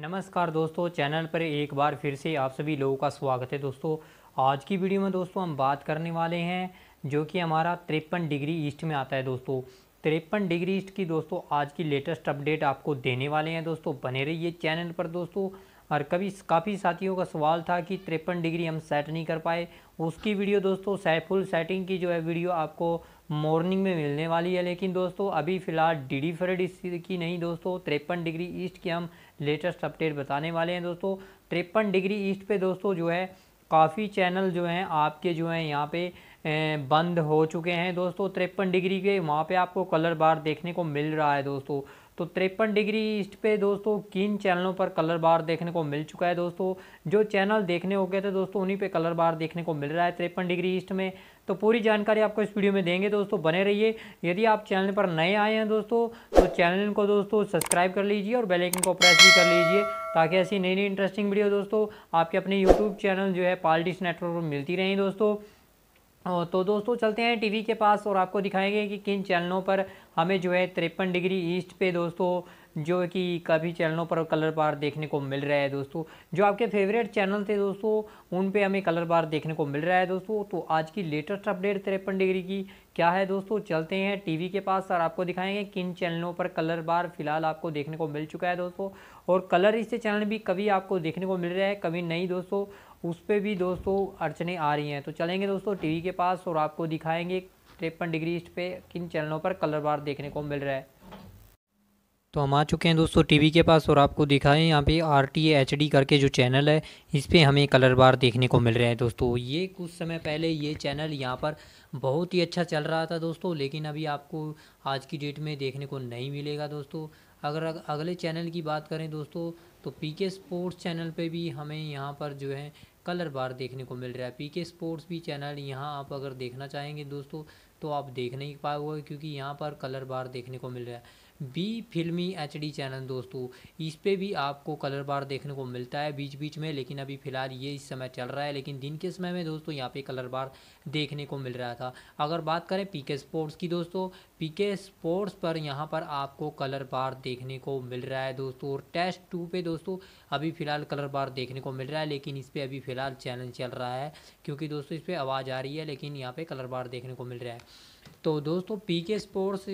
नमस्कार दोस्तों चैनल पर एक बार फिर से आप सभी लोगों का स्वागत है दोस्तों आज की वीडियो में दोस्तों हम बात करने वाले हैं जो कि हमारा तिरपन डिग्री ईस्ट में आता है दोस्तों तिरपन डिग्री ईस्ट की दोस्तों आज की लेटेस्ट अपडेट आपको देने वाले हैं दोस्तों बने रहिए चैनल पर दोस्तों और कभी काफ़ी साथियों का सवाल था कि तिरपन डिग्री हम सेट नहीं कर पाए उसकी वीडियो दोस्तों से, फुल सेटिंग की जो है वीडियो आपको मॉर्निंग में मिलने वाली है लेकिन दोस्तों अभी फ़िलहाल डी डी फ्रेड की नहीं दोस्तों तिरपन डिग्री ईस्ट की हम लेटेस्ट अपडेट बताने वाले हैं दोस्तों तिरपन डिग्री ईस्ट पर दोस्तों जो है काफ़ी चैनल जो हैं आपके जो हैं यहाँ पे बंद हो चुके हैं दोस्तों तिरपन डिग्री के वहाँ पे आपको कलर बार देखने को मिल रहा है दोस्तों तो तिरपन डिग्री ईस्ट पे दोस्तों किन चैनलों पर कलर बार देखने को मिल चुका है दोस्तों जो चैनल देखने हो गए थे दोस्तों उन्हीं पे कलर बार देखने को मिल रहा है तिरपन डिग्री ईस्ट में तो पूरी जानकारी आपको इस वीडियो में देंगे दोस्तों बने रहिए यदि आप चैनल पर नए आए हैं दोस्तों तो चैनल को दोस्तों सब्सक्राइब कर लीजिए और बेलाइकन को प्रेस भी कर लीजिए ताकि ऐसी नई नई इंटरेस्टिंग वीडियो दोस्तों आपके अपने यूट्यूब चैनल जो है पॉलिटिक्स नेटवर्क पर मिलती रहें दोस्तों तो दोस्तों चलते हैं टीवी के पास और आपको दिखाएंगे कि किन चैनलों पर हमें जो है तिरपन डिग्री ईस्ट पे दोस्तों जो कि काफ़ी चैनलों पर कलर बार देखने को मिल रहा है दोस्तों जो आपके फेवरेट चैनल थे दोस्तों उन पे हमें कलर बार देखने को मिल रहा है दोस्तों तो आज की लेटेस्ट अपडेट तिरपन डिग्री की क्या है दोस्तों चलते हैं टीवी के पास और आपको दिखाएंगे किन चैनलों पर कलर बार फिलहाल आपको देखने को मिल चुका है दोस्तों और कलर इससे चैनल भी कभी आपको देखने को मिल रहा है कभी नहीं दोस्तों उस पर भी दोस्तों अड़चने आ रही हैं तो चलेंगे दोस्तों टी के पास और आपको दिखाएंगे तिरपन डिग्री पे किन चैनलों पर कलर बार देखने को मिल रहा है तो हम आ चुके हैं दोस्तों टीवी के पास और आपको दिखाएं यहाँ पे आर टी एच डी करके जो चैनल है इस पर हमें कलर बार देखने को मिल रहे हैं दोस्तों ये कुछ समय पहले ये चैनल यहाँ पर बहुत ही अच्छा चल रहा था दोस्तों लेकिन अभी आपको आज की डेट में देखने को नहीं मिलेगा दोस्तों अगर अगले चैनल की बात करें दोस्तों तो पी के स्पोर्ट्स चैनल पर भी हमें यहाँ पर जो है कलर बार देखने को मिल रहा है पी के स्पोर्ट्स भी चैनल यहाँ आप अगर देखना चाहेंगे दोस्तों तो आप देख नहीं पाओगे क्योंकि यहाँ पर कलर बार देखने को मिल रहा है बी फिल्मी एच चैनल दोस्तों इस पर भी आपको कलर बार देखने को मिलता है बीच बीच में लेकिन अभी फ़िलहाल ये इस समय चल रहा है लेकिन दिन के समय में दोस्तों यहाँ पे कलर बार देखने को मिल रहा था अगर बात करें पी के स्पोर्ट्स की दोस्तों पीके स्पोर्ट्स पर यहाँ पर आपको कलर बार देखने को मिल रहा है दोस्तों और टेस्ट टू पे दोस्तों अभी फ़िलहाल कलर बार देखने को मिल रहा है लेकिन इस पर अभी फ़िलहाल चैलेंज चल रहा है क्योंकि दोस्तों इस पर आवाज़ आ रही है लेकिन यहाँ पे कलर बार देखने को मिल रहा है तो दोस्तों पी के स्पोर्ट्स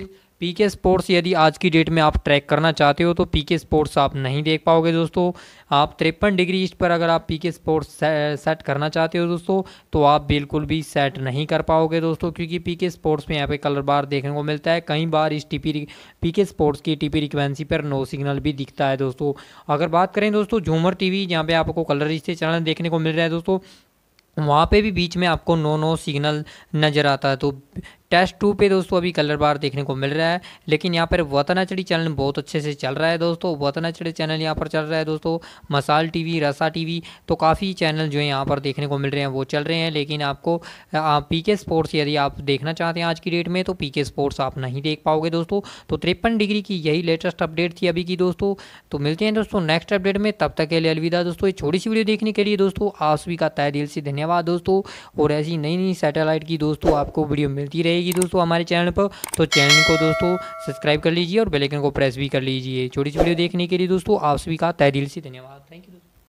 पी के स्पोर्ट्स यदि आज की डेट में आप ट्रैक करना चाहते हो तो पी के स्पोर्ट्स आप नहीं देख पाओगे दोस्तों आप तिरपन डिग्री ईस्ट पर अगर आप पी के स्पोर्ट्स सेट करना चाहते हो दोस्तों तो आप बिल्कुल भी सेट नहीं कर पाओगे दोस्तों क्योंकि पी के स्पोर्ट्स में यहाँ पे कलर बार देखने को मिलता है कई बार इस टी पी पी के स्पोर्ट्स की टी पी रिक्वेंसी पर नो सिग्नल भी दिखता है दोस्तों अगर बात करें दोस्तों झूमर टी वी जहाँ आपको कलर रिश्ते चैनल देखने को मिल रहा है दोस्तों वहाँ पे भी बीच में आपको नो नो सिग्नल नज़र आता है तो टेस्ट टू पे दोस्तों अभी कलर बार देखने को मिल रहा है लेकिन यहाँ पर वतनाचड़ी चैनल बहुत अच्छे से चल रहा है दोस्तों वतनाचड़ी चैनल यहाँ पर चल रहा है दोस्तों मसाल टीवी रसा टीवी तो काफ़ी चैनल जो है यहाँ पर देखने को मिल रहे हैं वो चल रहे हैं लेकिन आपको पी के स्पोर्ट्स यदि आप देखना चाहते हैं आज की डेट में तो पी के स्पोर्ट्स आप नहीं देख पाओगे दोस्तों तो तिरपन डिग्री की यही लेटेस्ट अपडेट थी अभी की दोस्तों तो मिलते हैं दोस्तों नेक्स्ट अपडेट में तब तक के लिए अलविदा दोस्तों एक छोटी सी वीडियो देखने के लिए दोस्तों आप सभी का तय दिल से धन्यवाद दोस्तों और ऐसी नई नई सैटेलाइट की दोस्तों आपको वीडियो मिलती रहेगी मिलेगी दोस्तों हमारे चैनल पर तो चैनल को दोस्तों सब्सक्राइब कर लीजिए और बेलाइकन को प्रेस भी कर लीजिए छोटी सी वीडियो देखने के लिए दोस्तों आप सभी का तहदील दिल से धन्यवाद थैंक यू